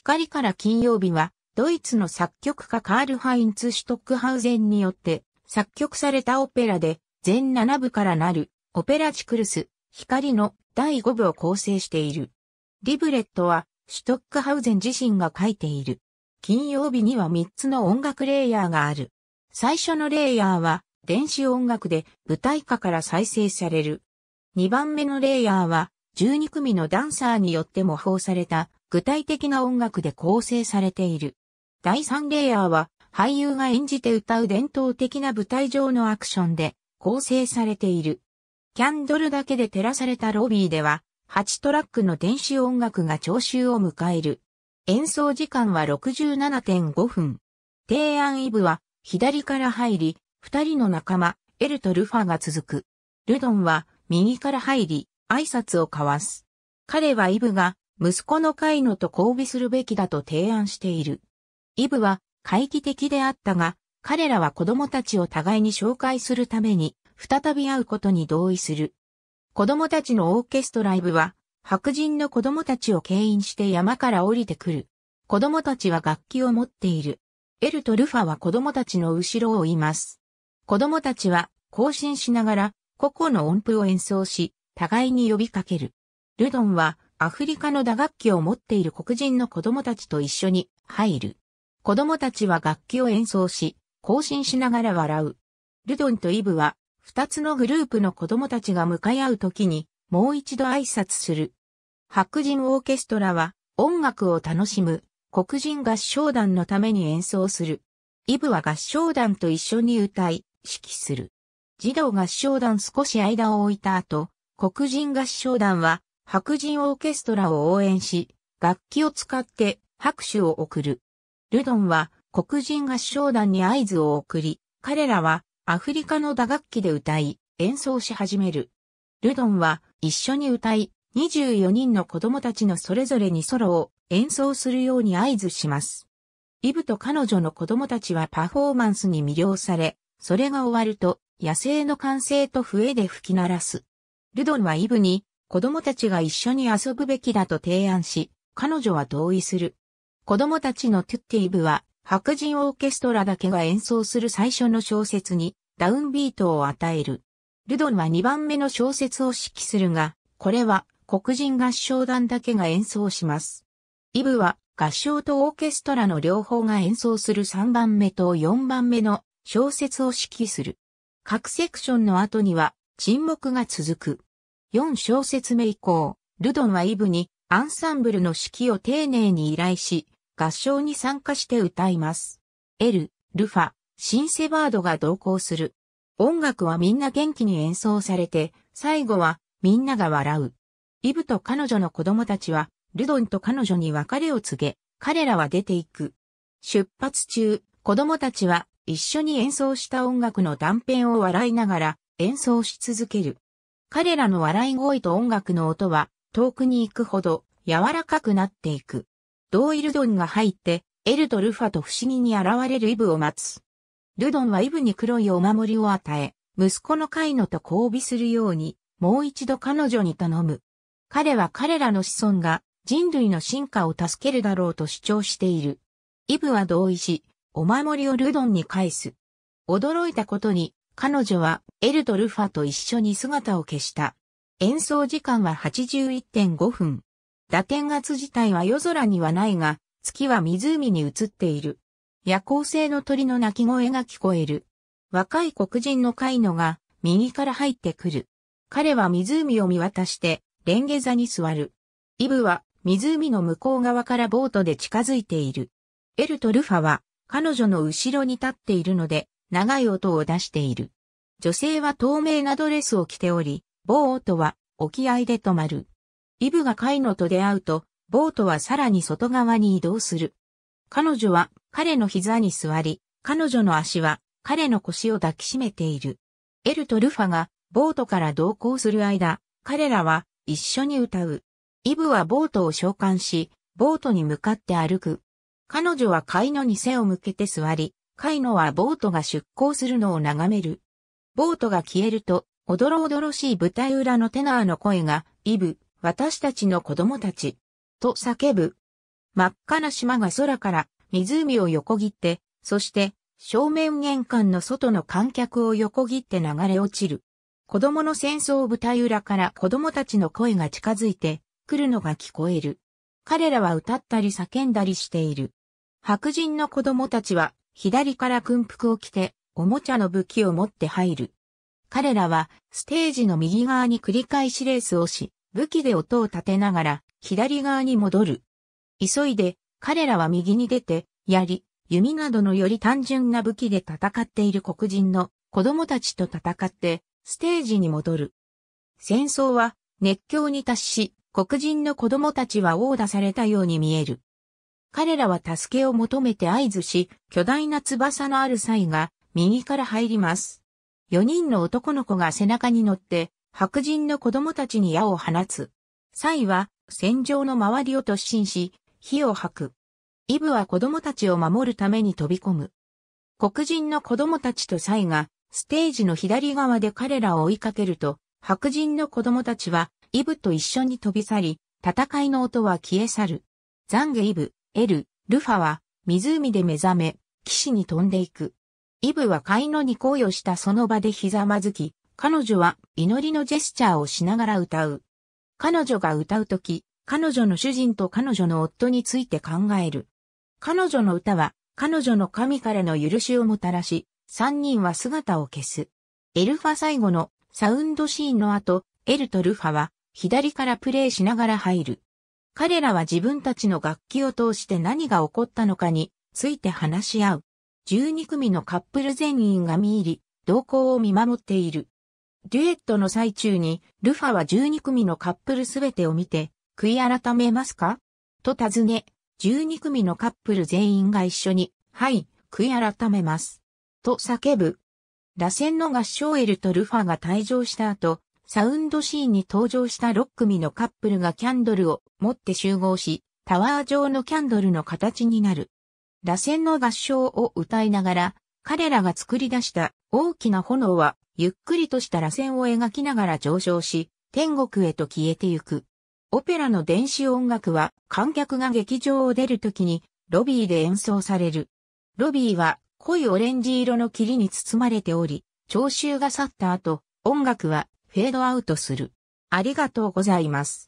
光から金曜日は、ドイツの作曲家カール・ハインツ・シュトックハウゼンによって作曲されたオペラで、全7部からなるオペラチクルス、光の第5部を構成している。リブレットは、シュトックハウゼン自身が書いている。金曜日には3つの音楽レイヤーがある。最初のレイヤーは、電子音楽で舞台下から再生される。2番目のレイヤーは、12組のダンサーによって模倣された具体的な音楽で構成されている。第3レイヤーは俳優が演じて歌う伝統的な舞台上のアクションで構成されている。キャンドルだけで照らされたロビーでは8トラックの電子音楽が聴衆を迎える。演奏時間は67.5分。提案イブは左から入り、二人の仲間、エルとルファが続く。ルドンは右から入り、挨拶を交わす。彼はイブが息子のカイノと交尾するべきだと提案している。イブは会議的であったが、彼らは子供たちを互いに紹介するために、再び会うことに同意する。子供たちのオーケストライブは、白人の子供たちを牽引して山から降りてくる。子供たちは楽器を持っている。エルとルファは子供たちの後ろを追います。子供たちは行進しながら、個々の音符を演奏し、互いに呼びかける。ルドンはアフリカの打楽器を持っている黒人の子供たちと一緒に入る。子供たちは楽器を演奏し、行進しながら笑う。ルドンとイブは、二つのグループの子供たちが向かい合う時に、もう一度挨拶する。白人オーケストラは、音楽を楽しむ、黒人合唱団のために演奏する。イブは合唱団と一緒に歌い、指揮する。児童合唱団少し間を置いた後、黒人合唱団は白人オーケストラを応援し、楽器を使って拍手を送る。ルドンは黒人合唱団に合図を送り、彼らはアフリカの打楽器で歌い、演奏し始める。ルドンは一緒に歌い、24人の子供たちのそれぞれにソロを演奏するように合図します。イブと彼女の子供たちはパフォーマンスに魅了され、それが終わると野生の歓声と笛で吹き鳴らす。ルドンはイブに子供たちが一緒に遊ぶべきだと提案し、彼女は同意する。子供たちのトゥッティブは、白人オーケストラだけが演奏する最初の小説に、ダウンビートを与える。ルドンは2番目の小説を指揮するが、これは黒人合唱団だけが演奏します。イブは合唱とオーケストラの両方が演奏する3番目と4番目の小説を指揮する。各セクションの後には沈黙が続く。4小節目以降、ルドンはイブにアンサンブルの指揮を丁寧に依頼し、合唱に参加して歌います。エル、ルファ、シンセバードが同行する。音楽はみんな元気に演奏されて、最後はみんなが笑う。イブと彼女の子供たちは、ルドンと彼女に別れを告げ、彼らは出ていく。出発中、子供たちは一緒に演奏した音楽の断片を笑いながら演奏し続ける。彼らの笑い声と音楽の音は遠くに行くほど柔らかくなっていく。ドーイルドンが入って、エルとルファと不思議に現れるイブを待つ。ルドンはイブに黒いお守りを与え、息子のカイノと交尾するように、もう一度彼女に頼む。彼は彼らの子孫が人類の進化を助けるだろうと主張している。イブは同意し、お守りをルドンに返す。驚いたことに、彼女はエルドルファと一緒に姿を消した。演奏時間は81.5分。打点月自体は夜空にはないが、月は湖に映っている。夜行性の鳥の鳴き声が聞こえる。若い黒人のカイノが右から入ってくる。彼は湖を見渡してレンゲ座に座る。イブは湖の向こう側からボートで近づいている。エルとルファは彼女の後ろに立っているので長い音を出している。女性は透明なドレスを着ており、ボートは沖合で止まる。イブがカイノと出会うと、ボートはさらに外側に移動する。彼女は彼の膝に座り、彼女の足は彼の腰を抱きしめている。エルとルファがボートから同行する間、彼らは一緒に歌う。イブはボートを召喚し、ボートに向かって歩く。彼女はカイノに背を向けて座り、カイノはボートが出港するのを眺める。ボートが消えると、おどろおどろしい舞台裏のテナーの声が、イブ、私たちの子供たち、と叫ぶ。真っ赤な島が空から湖を横切って、そして正面玄関の外の観客を横切って流れ落ちる。子供の戦争舞台裏から子供たちの声が近づいて来るのが聞こえる。彼らは歌ったり叫んだりしている。白人の子供たちは左から軍服を着ておもちゃの武器を持って入る。彼らはステージの右側に繰り返しレースをし、武器で音を立てながら左側に戻る。急いで彼らは右に出て、槍、弓などのより単純な武器で戦っている黒人の子供たちと戦ってステージに戻る。戦争は熱狂に達し、黒人の子供たちは殴打されたように見える。彼らは助けを求めて合図し、巨大な翼のある際が右から入ります。4人の男の子が背中に乗って、白人の子供たちに矢を放つ。サイは、戦場の周りを突進し、火を吐く。イブは子供たちを守るために飛び込む。黒人の子供たちとサイが、ステージの左側で彼らを追いかけると、白人の子供たちは、イブと一緒に飛び去り、戦いの音は消え去る。ザンゲイブ、エル、ルファは、湖で目覚め、騎士に飛んでいく。イブはカイノに恋をしたその場でひざまずき、彼女は祈りのジェスチャーをしながら歌う。彼女が歌うとき、彼女の主人と彼女の夫について考える。彼女の歌は、彼女の神からの許しをもたらし、三人は姿を消す。エルファ最後のサウンドシーンの後、エルとルファは左からプレイしながら入る。彼らは自分たちの楽器を通して何が起こったのかについて話し合う。12組のカップル全員が見入り、動向を見守っている。デュエットの最中に、ルファは12組のカップルすべてを見て、悔い改めますかと尋ね、12組のカップル全員が一緒に、はい、悔い改めます。と叫ぶ。螺旋の合唱エルとルファが退場した後、サウンドシーンに登場した6組のカップルがキャンドルを持って集合し、タワー状のキャンドルの形になる。螺旋の合唱を歌いながら、彼らが作り出した大きな炎は、ゆっくりとした螺旋を描きながら上昇し、天国へと消えてゆく。オペラの電子音楽は、観客が劇場を出るときに、ロビーで演奏される。ロビーは、濃いオレンジ色の霧に包まれており、聴衆が去った後、音楽はフェードアウトする。ありがとうございます。